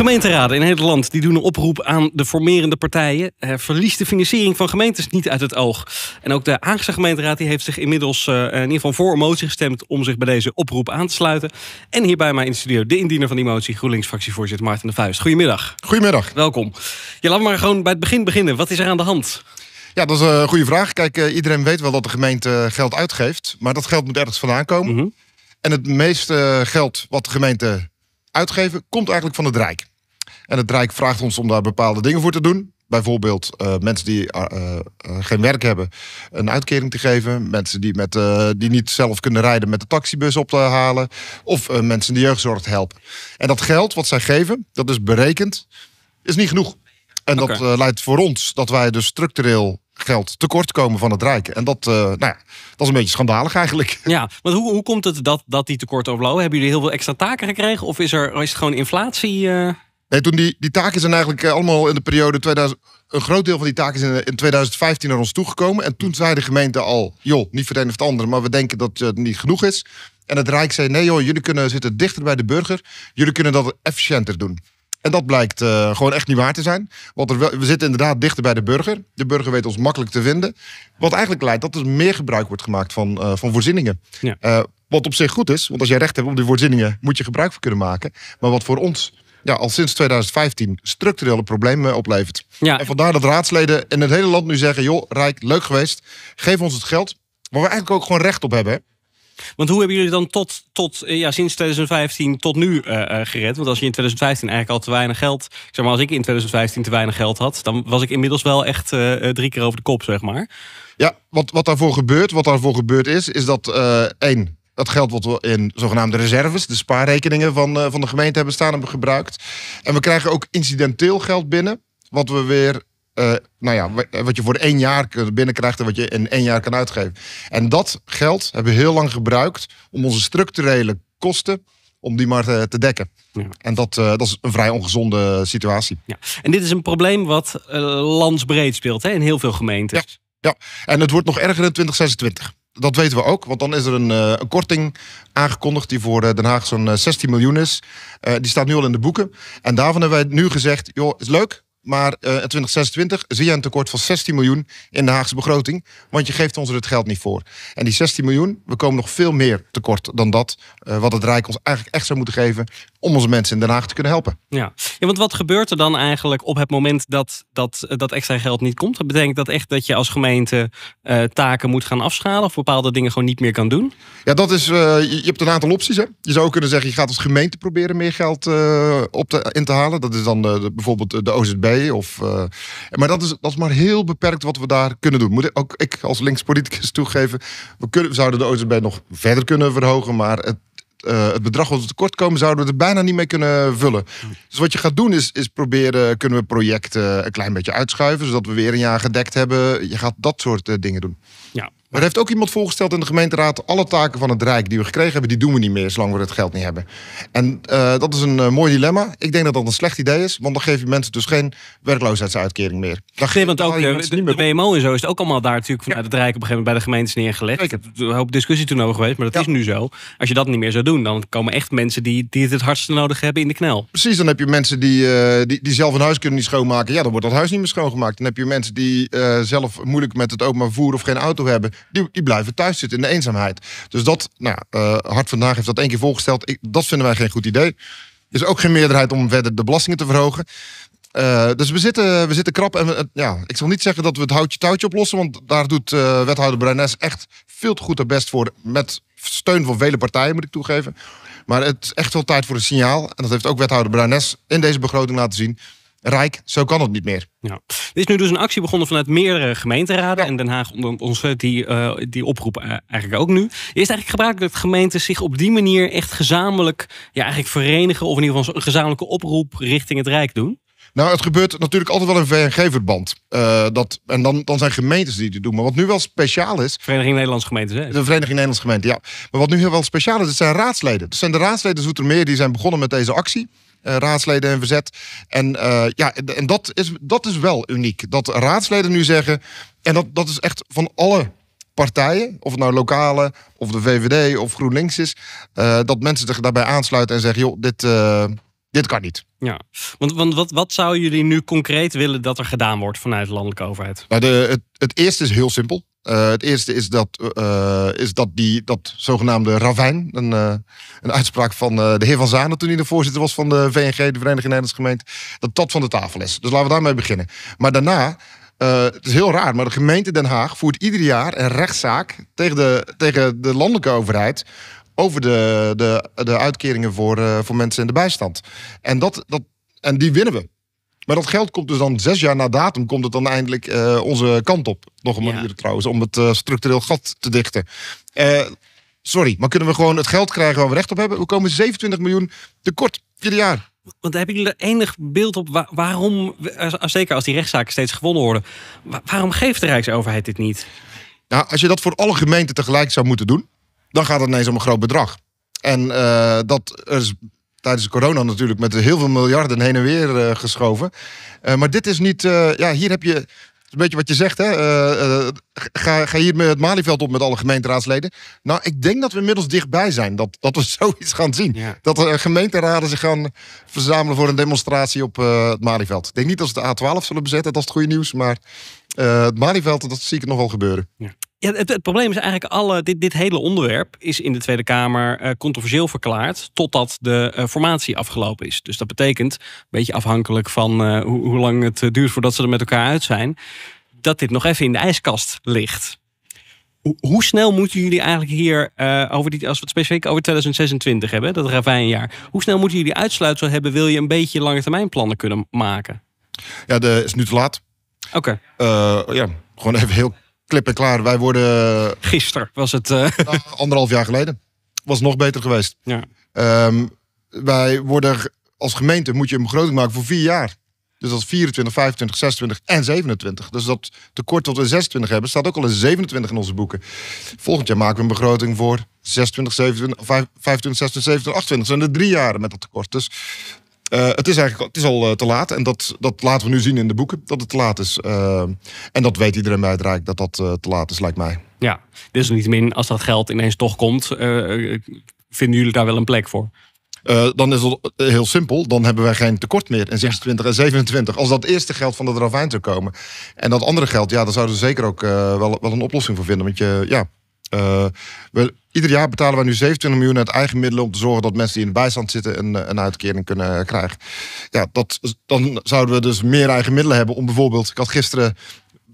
Gemeenteraden in het land die doen een oproep aan de formerende partijen. Uh, verlies de financiering van gemeentes niet uit het oog. En ook de Haagse gemeenteraad die heeft zich inmiddels eh, in ieder geval voor een motie gestemd... om zich bij deze oproep aan te sluiten. En hierbij maar mij in de studio de indiener van die motie... GroenLinks-fractievoorzitter Maarten de Vuist. Goedemiddag. Goedemiddag. Welkom. Ja, laten we maar gewoon bij het begin beginnen. Wat is er aan de hand? Ja, dat is een goede vraag. Kijk, eh, iedereen weet wel dat de gemeente geld uitgeeft. Maar dat geld moet ergens vandaan komen. Mhm. En het meeste geld wat de gemeente uitgeven, komt eigenlijk van het Rijk. En het Rijk vraagt ons om daar bepaalde dingen voor te doen. Bijvoorbeeld eh, mensen die eh, eh, geen werk hebben een uitkering te geven. Mensen die, met, die niet zelf kunnen rijden met de taxibus op te halen. Of mensen die jeugdzorg helpen. En dat geld wat zij geven, dat is berekend, is niet genoeg. En dat leidt voor ons dat wij dus structureel geld tekort komen van het Rijk. En dat, nou ja, dat is een beetje schandalig eigenlijk. Ja, maar hoe, hoe komt het dat, dat die tekorten overlopen? Hebben jullie heel veel extra taken gekregen? Of is, er, is gewoon inflatie? Nee, eh, toen die, die taken zijn eigenlijk eh, allemaal in de periode 2000. Een groot deel van die taken is in, 2015 naar ons toegekomen. En toen zei de gemeente al: joh, niet voor een of het ander, maar we denken dat het niet genoeg is. En het Rijk zei: nee, joh, jullie kunnen zitten dichter bij de burger. Jullie kunnen dat efficiënter doen. En dat blijkt eh, gewoon echt niet waar te zijn. Want er we zitten inderdaad dichter bij de burger. De burger weet ons makkelijk te vinden. Wat eigenlijk leidt dat er meer gebruik wordt gemaakt van, van voorzieningen. Ja. wat op zich goed is, want als jij recht hebt op die voorzieningen, moet je gebruik van kunnen maken. Maar wat voor ons ja, al sinds 2015 structurele problemen oplevert. Ja. En vandaar dat raadsleden in het hele land nu zeggen: joh, Rijk, leuk geweest. Geef ons het geld. Waar we eigenlijk ook gewoon recht op hebben. Want hoe hebben jullie dan tot, tot eh, ja, sinds 2015 tot nu eh, eh, gered? Want als je in 2015 eigenlijk al te weinig geld. Zeg maar, als ik in 2015 te weinig geld had, dan was ik inmiddels wel echt drie keer over de kop, zeg maar. Ja, wat, wat daarvoor gebeurt, wat daarvoor gebeurd is, is dat uh, één, dat geld wordt we in zogenaamde reserves, de spaarrekeningen van, eh, van de gemeente hebben staan en gebruikt. En we krijgen ook incidenteel geld binnen, wat we weer eh, nou ja, wat je voor één jaar binnenkrijgt en wat je in één jaar kan uitgeven. En dat geld hebben we heel lang gebruikt om onze structurele kosten om die maar eh, te, dekken. Ja. En dat, dat is een vrij ongezonde situatie. Ja. En dit is een probleem wat landsbreed speelt hè, in heel veel gemeentes. Ja. ja, en het wordt nog erger in 2026 dat weten we ook, want dan is er een, eh, een korting aangekondigd die voor eh, Den Haag zo'n 16 eh, miljoen is. die staat nu al in de boeken. En daarvan hebben wij nu gezegd, joh, is leuk, maar in 2026 zie je een tekort van 16 miljoen in de Haagse begroting. Want je geeft ons er het geld niet voor. En die 16 miljoen, we komen nog veel meer tekort dan dat. wat het Rijk ons eigenlijk echt zou moeten geven om onze mensen in Den Haag te kunnen helpen. Ja. ja, want wat gebeurt er dan eigenlijk op het moment dat dat, dat extra geld niet komt? Dat betekent dat echt dat je als gemeente eh, taken moet gaan afschalen of bepaalde dingen gewoon niet meer kan doen? Ja, dat is, eh, je, je, hebt een aantal opties. Hè? Je zou kunnen zeggen, je gaat als gemeente proberen meer geld eh, op te, in te halen. Dat is dan de, bijvoorbeeld de OZB. Of, maar dat is, dat is maar heel beperkt wat we daar kunnen doen. Moet ik, ook ik als linkspoliticus toegeven, we, kunnen, we zouden de OZB nog verder kunnen verhogen, maar het eh, het bedrag wat we tekort komen, zouden we er bijna niet mee kunnen vullen. Dus wat je gaat doen is, is proberen, kunnen we projecten een klein beetje uitschuiven, zodat we weer een jaar gedekt hebben. Je gaat dat soort eh, dingen doen. Ja. Maar er heeft ook iemand voorgesteld in de gemeenteraad... alle taken van het Rijk die we gekregen hebben... die doen we niet meer zolang we het geld niet hebben. En eh, dat is een eh, mooi dilemma. Ik denk dat dat een slecht idee is... want dan geef je mensen dus geen werkloosheidsuitkering meer. Dan nee, want ook eh, de, WMO en zo is het ook allemaal daar natuurlijk... vanuit het Rijk op een gegeven moment bij de gemeentes neergelegd. Ik heb een hoop discussie toen over geweest, maar dat is nu zo. Als je dat niet meer zou doen, dan komen echt mensen... die, die het het hardste nodig hebben in de knel. Precies, dan heb je mensen die, die, zelf hun huis kunnen niet schoonmaken. Ja, dan wordt dat huis niet meer schoongemaakt. Dan heb je mensen die zelf moeilijk met het openbaar voer of geen auto hebben, die, die blijven thuis zitten in de eenzaamheid. Dus dat, nou, uh, Hart Vandaag heeft dat één keer voorgesteld. Ik, dat vinden wij geen goed idee. is ook geen meerderheid om verder de belastingen te verhogen. Eh, dus we zitten, we zitten krap. En we, eh, ja, ik zal niet zeggen dat we het houtje-touwtje oplossen. Want daar doet uh, wethouder Bruines echt veel te goed haar best voor. Met steun van vele partijen, moet ik toegeven. Maar het is echt wel tijd voor een signaal. En dat heeft ook wethouder Bruines in deze begroting laten zien. Rijk, zo kan het niet meer. Ja. Er is nu dus een actie begonnen vanuit meerdere gemeenteraden. En Den Haag onder eh, die, eh, die oproep eh, eigenlijk ook nu. Is het eigenlijk gebruikelijk dat gemeenten zich op die manier echt gezamenlijk ja, eigenlijk verenigen. Of in ieder geval een gezamenlijke oproep richting het Rijk doen? Nou, het gebeurt natuurlijk altijd wel in VNG-verband. dat, en dan, dan zijn gemeentes die het doen. Maar wat nu wel speciaal is... Vereniging Nederlandse gemeenten. De Vereniging Nederlandse Gemeenten, ja. Maar wat nu heel wel speciaal is, het zijn raadsleden. Het zijn de raadsleden Zoetermeer die zijn begonnen met deze actie. Eh, raadsleden in verzet. En, eh, ja, en dat, is, dat is wel uniek. Dat raadsleden nu zeggen. En dat, dat is echt van alle partijen, of het nou lokale, of de VVD of GroenLinks is, eh, dat mensen zich daarbij aansluiten en zeggen: joh, dit, dit kan niet. Ja, want, want wat, wat zouden jullie nu concreet willen dat er gedaan wordt vanuit de landelijke overheid? Nou, de, het, het eerste is heel simpel. Eh, het eerste is dat, eh, is dat die, dat zogenaamde ravijn, een, eh, een uitspraak van de heer Van Zanen toen hij de voorzitter was van de VNG, de Vereniging Nederlandse Gemeente, dat dat van de tafel is. Dus laten we daarmee beginnen. Maar daarna, het is heel raar, maar de gemeente Den Haag voert ieder jaar een rechtszaak tegen de, tegen de landelijke overheid over de, de, de uitkeringen voor, voor mensen in de bijstand. En, dat, dat, en die winnen we. Maar dat geld komt dus dan zes jaar na datum, komt het dan eindelijk eh, onze kant op. Nog een manier trouwens, om het eh, structureel gat te dichten. Eh, sorry, maar kunnen we gewoon het geld krijgen waar we recht op hebben? We komen 27 miljoen tekort per jaar. Want hebben jullie er enig beeld op waarom, zeker als die rechtszaken steeds gewonnen worden, waarom geeft de Rijksoverheid dit niet? Nou, als je dat voor alle gemeenten tegelijk zou moeten doen, dan gaat het ineens om een groot bedrag. En dat is tijdens corona natuurlijk met heel veel miljarden heen en weer eh, geschoven. Eh, maar dit is niet, eh, ja, hier heb je, een beetje wat je zegt, hè? ga, ga hier met het Malieveld op met alle gemeenteraadsleden. Nou, ik denk dat we inmiddels dichtbij zijn dat, dat we zoiets gaan zien. Dat de gemeenteraden zich gaan verzamelen voor een demonstratie op het Malieveld. Ik denk niet dat ze de A12 zullen bezetten, dat is het goede nieuws, maar het Malieveld, dat zie ik nog wel gebeuren. Ja. Ja, het, probleem is eigenlijk alle, dit, dit hele onderwerp is in de Tweede Kamer uh, controversieel verklaard totdat de eh, formatie afgelopen is. Dus dat betekent, een beetje afhankelijk van eh, hoe, hoe, lang het duurt voordat ze er met elkaar uit zijn, dat dit nog even in de ijskast ligt. Hoe, snel moeten jullie eigenlijk hier, over die, als we het specifiek over 2026 hebben, dat ravijnjaar, hoe snel moeten jullie uitsluitsel hebben, wil je een beetje lange termijn plannen kunnen maken? Ja, de is nu te laat. Oké. ja, gewoon even heel klip en klaar. Wij worden. Eh, Gisteren was het. Uh... anderhalf jaar geleden. Was nog beter geweest. Ja. Um, wij worden als gemeente moet je een begroting maken voor vier jaar. Dus dat is 24, 25, 26 en 27. Dus dat tekort tot we 26 hebben, staat ook al in 27 in onze boeken. Volgend jaar maken we een begroting voor 26, 27, 25, 26, 27, 28. Dat zijn er drie jaren met dat tekort. Dus eh, het is eigenlijk het is al eh, te laat. En dat, dat laten we nu zien in de boeken, dat het te laat is. Eh, en dat weet iedereen bij het Rijk, dat dat te laat is, lijkt mij. Ja, niet min als dat geld ineens toch komt, vinden jullie daar wel een plek voor? dan is het heel simpel. Dan hebben wij geen tekort meer in 26 en 27. Als dat eerste geld van de ravijn zou komen. En dat andere geld, ja, dan zouden ze zeker ook wel, wel een oplossing voor vinden. Want je, ja, uh, Ieder jaar betalen we nu 27 miljoen uit eigen middelen om te zorgen dat mensen die in de bijstand zitten een, eh, een uitkering kunnen eh, krijgen. Ja, dat, dan zouden we dus meer eigen middelen hebben om bijvoorbeeld. Ik had gisteren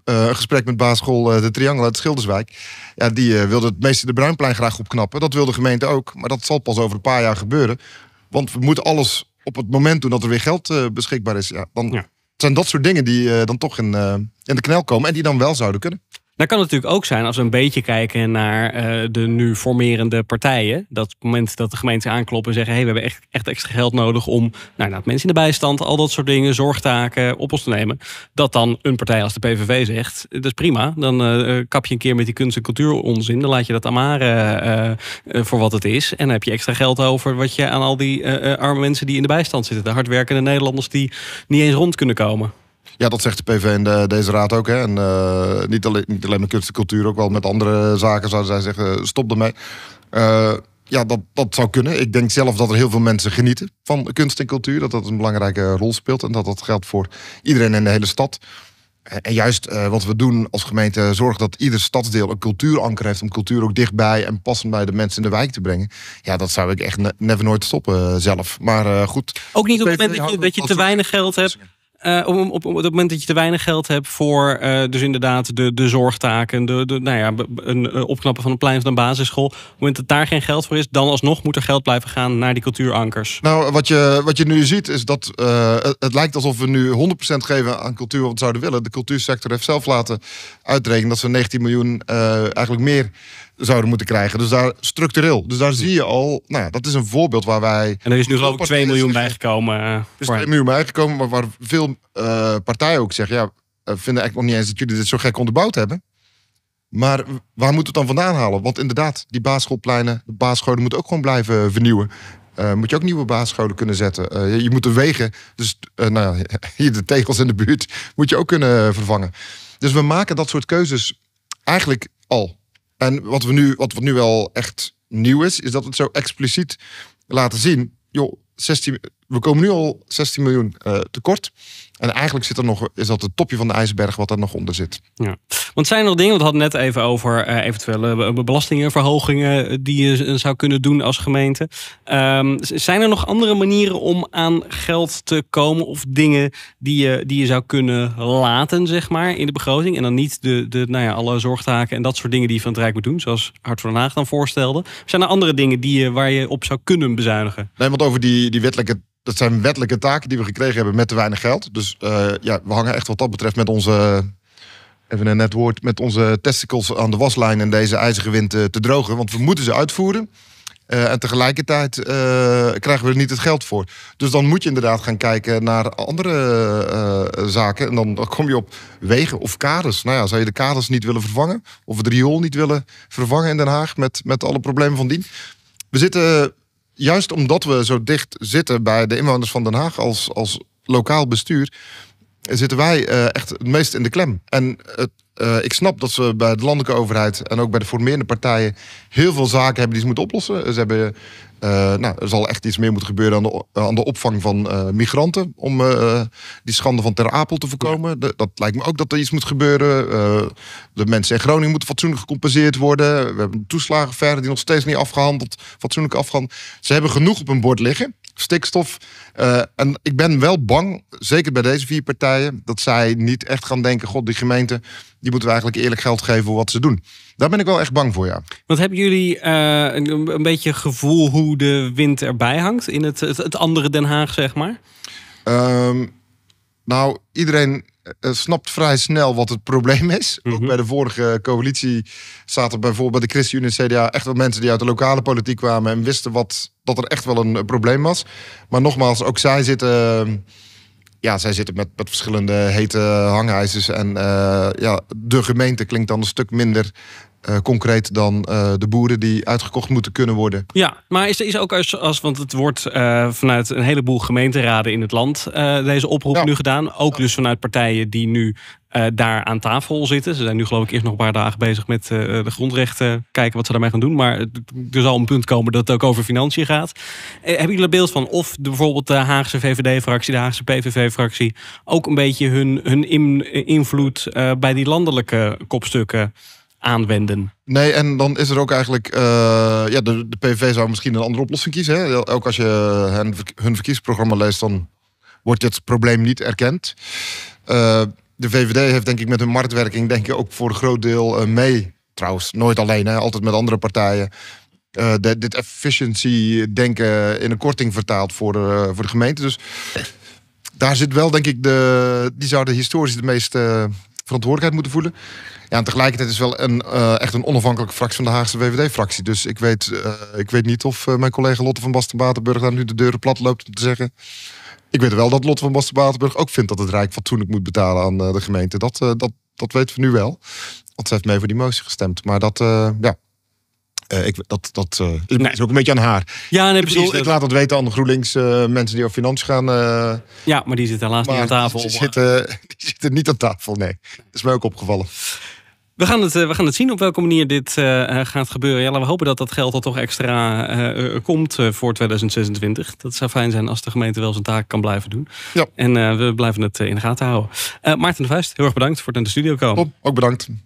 eh, een gesprek met basisschool uh, De Triangle uit Schilderswijk. Ja, die wilde het meeste de Bruinplein graag opknappen. Dat wil de gemeente ook, maar dat zal pas over een paar jaar gebeuren. Want we moeten alles op het moment doen dat er weer geld beschikbaar is. Ja, dan zijn dat soort dingen die dan toch in, in de knel komen en die dan wel zouden kunnen. Dan kan het natuurlijk ook zijn als we een beetje kijken naar eh, de nu formerende partijen. Dat op het moment dat de gemeenten aankloppen en zeggen: hé, hey, we hebben echt, echt extra geld nodig om nou, nou, mensen in de bijstand, al dat soort dingen, zorgtaken op ons te nemen. Dat dan een partij als de PVV zegt: eh, dat is prima. Dan eh, kap je een keer met die kunst- en cultuuronzin. Dan laat je dat aan voor wat het is. En dan heb je extra geld over wat je aan al die arme mensen die in de bijstand zitten, de hardwerkende Nederlanders die niet eens rond kunnen komen. Ja, dat zegt de PV en de, deze raad ook. Hè. En, eh, niet, alleen, niet alleen met kunst en cultuur, ook wel met andere zaken zouden zij zeggen: eh, stop ermee. Eh, ja, dat, dat zou kunnen. Ik denk zelf dat er heel veel mensen genieten van kunst en cultuur. Dat dat een belangrijke rol speelt. En dat dat geldt voor iedereen in de hele stad. En juist wat we doen als gemeente, zorgen dat ieder stadsdeel een cultuuranker heeft om cultuur ook dichtbij en passend bij de mensen in de wijk te brengen. Ja, dat zou ik echt never nooit stoppen zelf. Maar goed. Ook niet op het moment dat je te weinig geld hebt eh, op, het moment dat je te weinig geld hebt voor eh, dus inderdaad de, de zorgtaken, de, de, nou ja, een, eh, opknappen van een plein van een basisschool. Op het moment dat daar geen geld voor is, dan alsnog moet er geld blijven gaan naar die cultuurankers. Nou, wat je, wat je nu ziet is dat het, lijkt alsof we nu 100% geven aan cultuur wat we zouden willen. De cultuursector heeft zelf laten uitrekenen dat ze 19 miljoen eigenlijk meer zouden moeten krijgen. Dus daar structureel. Dus daar zie je al, nou ja, dat is een voorbeeld waar wij. En er is nu geloof 2 miljoen bijgekomen. Eh, er is 2 miljoen bijgekomen, maar waar veel eh, partijen ook zeggen: ja, uh, vinden eigenlijk nog niet eens dat jullie dit zo gek onderbouwd hebben. Maar waar moet het dan vandaan halen? Want inderdaad, die basisschoolpleinen, de basisscholen moeten ook gewoon blijven vernieuwen. Eh, moet je ook nieuwe basisscholen kunnen zetten. je, moet de wegen, dus nou ja, hier de tegels in de buurt, moet je ook kunnen vervangen. Dus we maken dat soort keuzes eigenlijk al. En wat, we nu, wat, wat nu wel echt nieuw is, is dat het zo expliciet laten zien. Joh, 16, we komen nu al 16 miljoen eh, tekort. En eigenlijk zit er nog, is dat het topje van de ijsberg wat er nog onder zit. Ja. Want zijn er nog dingen, we hadden net even over uh, eventuele belastingenverhogingen eh, die je eh, zou kunnen doen als gemeente. Ehm, zijn er nog andere manieren om aan geld te komen of dingen die je, die je zou kunnen laten, zeg maar, in de begroting? En dan niet de, de, nou ja, alle zorgtaken en dat soort dingen die je van het Rijk moet doen, zoals Hart van Den Haag dan voorstelde. Zijn er andere dingen die je, waar je op zou kunnen bezuinigen? Nee, want over die, die wettelijke dat zijn wettelijke taken die we gekregen hebben met te weinig geld. Dus dus eh, ja, we hangen echt wat dat betreft met onze. Even een net woord. Met onze testicles aan de waslijn en deze ijzige wind eh, te drogen. Want we moeten ze uitvoeren. Eh, en tegelijkertijd krijgen we er niet het geld voor. Dus dan moet je inderdaad gaan kijken naar andere zaken. En dan, dan kom je op wegen of kaders. Nou ja, zou je de kaders niet willen vervangen? Of het riool niet willen vervangen in Den Haag met, met alle problemen van dien? We zitten, juist omdat we zo dicht zitten bij de inwoners van Den Haag als, als lokaal bestuur zitten wij eh, echt het meest in de klem. En het, eh, ik snap dat ze bij de landelijke overheid en ook bij de formerende partijen heel veel zaken hebben die ze moeten oplossen. Ze hebben, eh, nou, er zal echt iets meer moeten gebeuren aan de, aan de opvang van migranten om die schande van Ter Apel te voorkomen. dat lijkt me ook dat er iets moet gebeuren. de mensen in Groningen moeten fatsoenlijk gecompenseerd worden. We hebben toeslagen die nog steeds niet afgehandeld, fatsoenlijk afgehandeld. Ze hebben genoeg op hun bord liggen stikstof. Eh, en ik ben wel bang, zeker bij deze vier partijen, dat zij niet echt gaan denken: God, die gemeente, die moeten we eigenlijk eerlijk geld geven voor wat ze doen. Daar ben ik wel echt bang voor, ja. Want hebben jullie eh, een, een, beetje gevoel hoe de wind erbij hangt in het, het, andere Den Haag, zeg maar? Ehm, nou, iedereen eh, eh, snapt vrij snel wat het probleem is. Ook mhm. bij de vorige coalitie zaten bijvoorbeeld bij de ChristenUnie en CDA echt wel mensen die uit de lokale politiek kwamen en wisten wat, dat er echt wel een eh, probleem was. Maar nogmaals, ook zij zitten ja, zij zitten met, met verschillende hete hangijzers. En ja, de gemeente klinkt dan een stuk minder eh, concreet dan eh, de boeren die uitgekocht moeten kunnen worden. Ja, maar is er is ook als, want het wordt eh, vanuit een heleboel gemeenteraden in het land deze oproep nu gedaan. Ook dus vanuit partijen die nu daar aan tafel zitten. Ze zijn nu geloof ik eerst nog een paar dagen bezig met de grondrechten. Kijken wat ze daarmee gaan doen. Maar er zal een punt komen dat het ook over financiën gaat. hebben jullie een beeld van of de, bijvoorbeeld de Haagse VVD-fractie, de Haagse PVV-fractie... ook een beetje hun, hun invloed bij die landelijke kopstukken aanwenden. Nee, en dan is er ook eigenlijk. Eh, ja, de, de PVV zou misschien een andere oplossing kiezen. Hè? Ook als je hun verkiezingsprogramma leest, dan wordt dit probleem niet erkend. Eh, de VVD heeft denk ik met hun marktwerking denk ik ook voor een groot deel eh, mee. Trouwens, nooit alleen, altijd met andere partijen. dit efficiency-denken in een korting vertaald voor, voor de gemeente. Dus daar zit wel, denk ik, de, die zouden historisch het meeste verantwoordelijkheid moeten voelen. Ja, en tegelijkertijd is wel een, eh, echt een onafhankelijke fractie van de Haagse VVD-fractie. Dus ik weet, eh, ik weet niet of eh, mijn collega Lotte van Basten-Batenburg daar nu de deuren plat loopt om te zeggen. Ik weet wel dat Lotte van Basten-Batenburg ook vindt dat het Rijk fatsoenlijk moet betalen aan de gemeente. Dat, dat, dat weten we nu wel. Want ze heeft mee voor die motie gestemd. Maar dat, ja, uh, ik, dat dat eh, is, ook een beetje aan haar. Ja, nee, precies. Ik, laat dat weten aan de GroenLinks eh, mensen die over financiën gaan. ja, maar die zitten helaas niet aan tafel. Die, zitten, die zitten niet aan tafel, nee. Dat is mij ook opgevallen. We gaan, het, we gaan het zien op welke manier dit gaat gebeuren. Ja, we hopen dat dat geld er toch extra komt voor 2026. Dat zou fijn zijn als de gemeente wel zijn taak kan blijven doen. Ja. En we blijven het in de gaten houden. Maarten de Vuist, heel erg bedankt voor het in de studio komen. Top, ook bedankt.